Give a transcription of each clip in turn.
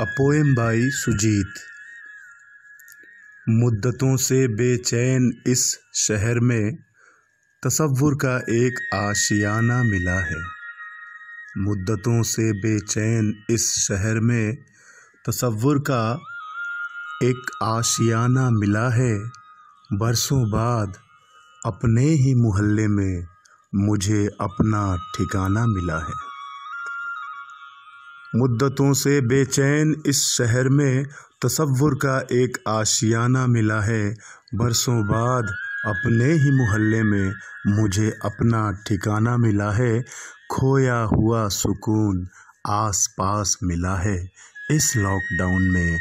a poem by Sujit मुद्दतों से बेचैन इस शहर में तसवुर का एक आशियाना मिला है मुद्दतों से बेचैन इस शहर में तसवुर का एक आशियाना मिला है बरसों बाद अपने ही मोहल्ले में मुझे अपना ठिकाना मिला है मुद्दतों से बेचैन इस शहर में तसवुर का एक आशियाना मिला है बरसों बाद अपने ही मोहल्ले में मुझे अपना ठिकाना मिला है खोया हुआ सुकून आस पास मिला है इस लॉकडाउन में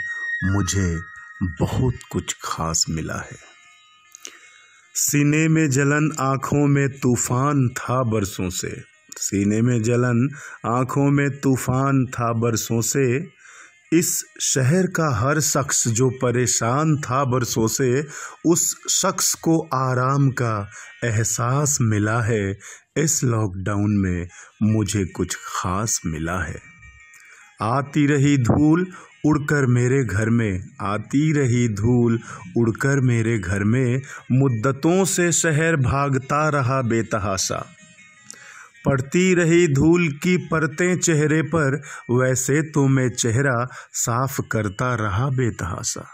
मुझे बहुत कुछ खास मिला है सीने में जलन आँखों में तूफान था बरसों से सीने में जलन आंखों में तूफान था बरसों से इस शहर का हर शख्स जो परेशान था बरसों से उस शख्स को आराम का एहसास मिला है इस लॉकडाउन में मुझे कुछ खास मिला है आती रही धूल उड़कर मेरे घर में आती रही धूल उड़कर मेरे घर में मुद्दतों से शहर भागता रहा बेतहाशा पड़ती रही धूल की परतें चेहरे पर वैसे तो मैं चेहरा साफ करता रहा बेतहासा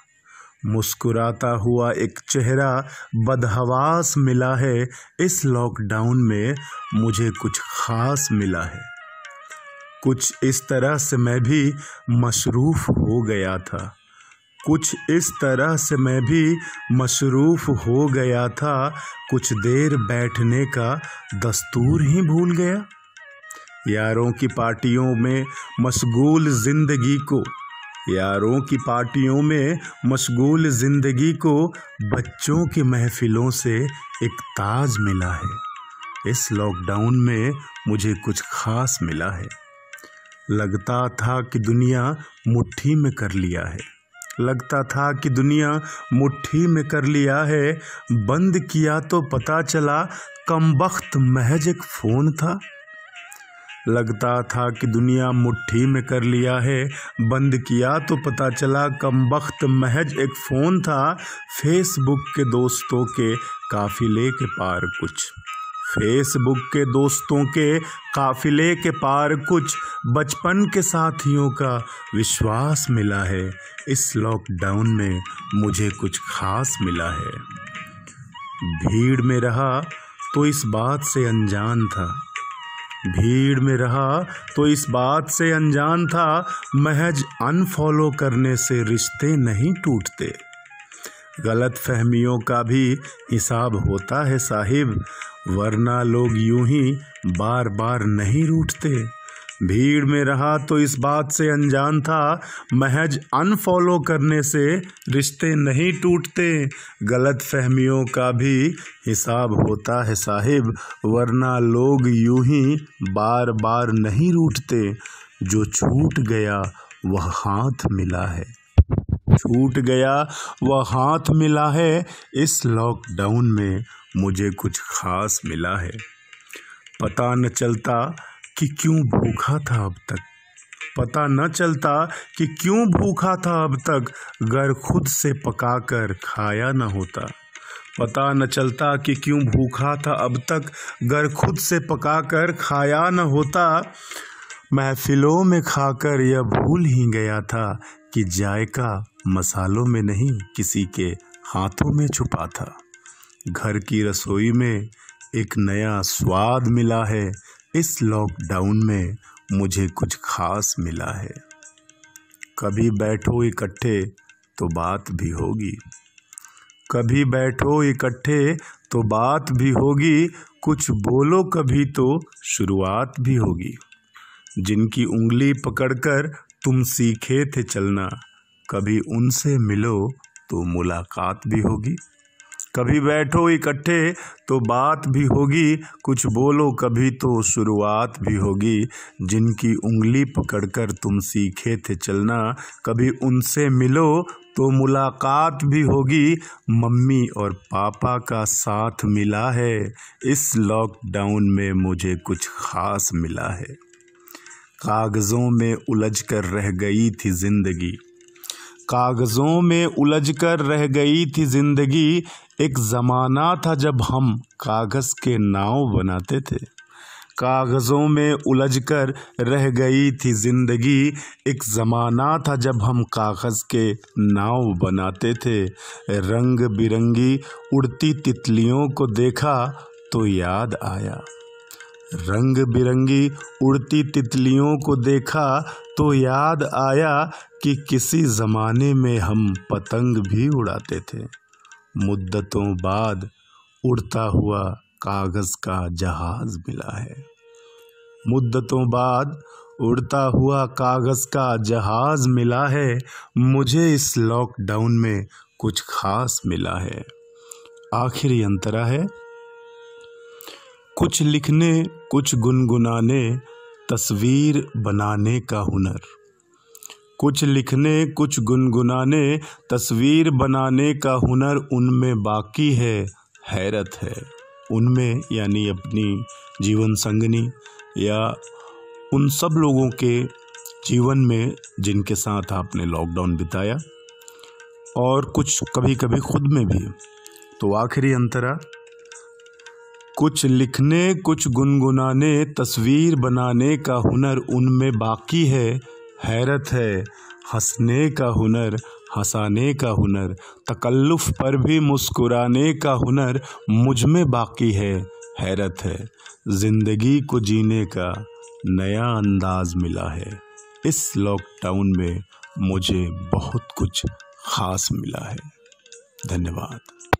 मुस्कुराता हुआ एक चेहरा बदहवास मिला है इस लॉकडाउन में मुझे कुछ खास मिला है कुछ इस तरह से मैं भी मशरूफ़ हो गया था कुछ इस तरह से मैं भी मसरूफ़ हो गया था कुछ देर बैठने का दस्तूर ही भूल गया यारों की पार्टियों में मशगूल ज़िंदगी को यारों की पार्टियों में मशगूल ज़िंदगी को बच्चों की महफिलों से एक ताज मिला है इस लॉकडाउन में मुझे कुछ ख़ास मिला है लगता था कि दुनिया मुट्ठी में कर लिया है लगता था कि दुनिया मुट्ठी में कर लिया है बंद किया तो पता चला कम वक्त महज एक फ़ोन था लगता था कि दुनिया मुट्ठी में कर लिया है बंद किया तो पता चला कम वक्त महज एक फ़ोन था फेसबुक के दोस्तों के काफ़िले के पार कुछ फेसबुक के दोस्तों के काफिले के पार कुछ बचपन के साथियों का विश्वास मिला है इस लॉकडाउन में मुझे कुछ खास मिला है भीड़ में रहा तो इस बात से अनजान था भीड़ में रहा तो इस बात से अनजान था महज अनफॉलो करने से रिश्ते नहीं टूटते गलत फहमियों का भी हिसाब होता है साहिब वरना लोग यूं ही बार बार नहीं रूठते भीड़ में रहा तो इस बात से अनजान था महज अनफॉलो करने से रिश्ते नहीं टूटते गलत फहमियों का भी हिसाब होता है साहिब वरना लोग यूं ही बार बार नहीं रूठते जो छूट गया वह हाथ मिला है छूट गया वह हाथ मिला है इस लॉकडाउन में मुझे कुछ खास मिला है पता न चलता कि क्यों भूखा था अब तक पता न चलता कि क्यों भूखा था अब तक घर खुद से पका कर खाया न होता पता न चलता कि क्यों भूखा था अब तक घर खुद से पका कर खाया न होता महफिलों में खाकर यह भूल ही गया था कि जायका मसालों में नहीं किसी के हाथों में छुपा था घर की रसोई में एक नया स्वाद मिला है इस लॉकडाउन में मुझे कुछ खास मिला है कभी बैठो इकट्ठे तो बात भी होगी कभी बैठो इकट्ठे तो बात भी होगी कुछ बोलो कभी तो शुरुआत भी होगी जिनकी उंगली पकड़कर तुम सीखे थे चलना कभी उनसे मिलो तो मुलाकात भी होगी कभी बैठो इकट्ठे तो बात भी होगी कुछ बोलो कभी तो शुरुआत भी होगी जिनकी उंगली पकड़कर तुम सीखे थे चलना कभी उनसे मिलो तो मुलाकात भी होगी मम्मी और पापा का साथ मिला है इस लॉकडाउन में मुझे कुछ ख़ास मिला है कागज़ों में उलझ कर रह गई थी ज़िंदगी कागज़ों में उलझ कर रह गई थी ज़िंदगी एक ज़माना था जब हम कागज़ के नाव बनाते थे कागज़ों में उलझ कर रह गई थी ज़िंदगी एक ज़माना था जब हम कागज़ के नाव बनाते थे रंग बिरंगी उड़ती तितलियों को देखा तो याद आया रंग बिरंगी उड़ती तितलियों को देखा तो याद आया कि किसी ज़माने में हम पतंग भी उड़ाते थे मुद्दतों बाद उड़ता हुआ कागज़ का जहाज़ मिला है मुद्दतों बाद उड़ता हुआ कागज़ का जहाज़ मिला है मुझे इस लॉकडाउन में कुछ खास मिला है आखिरी अंतरा है कुछ लिखने कुछ गुनगुनाने तस्वीर बनाने का हुनर कुछ लिखने कुछ गुनगुनाने तस्वीर बनाने का हुनर उनमें बाकी है हैरत है उनमें यानी अपनी जीवन संगनी या उन सब लोगों के जीवन में जिनके साथ आपने लॉकडाउन बिताया और कुछ कभी कभी खुद में भी तो आखिरी अंतरा कुछ लिखने कुछ गुनगुनाने तस्वीर बनाने का हुनर उनमें बाकी है हैरत है हंसने का हुनर हंसाने का हुनर तकल्लुफ़ पर भी मुस्कुराने का हुनर मुझ में बाकी है हैरत है ज़िंदगी को जीने का नया अंदाज मिला है इस लॉकडाउन में मुझे बहुत कुछ ख़ास मिला है धन्यवाद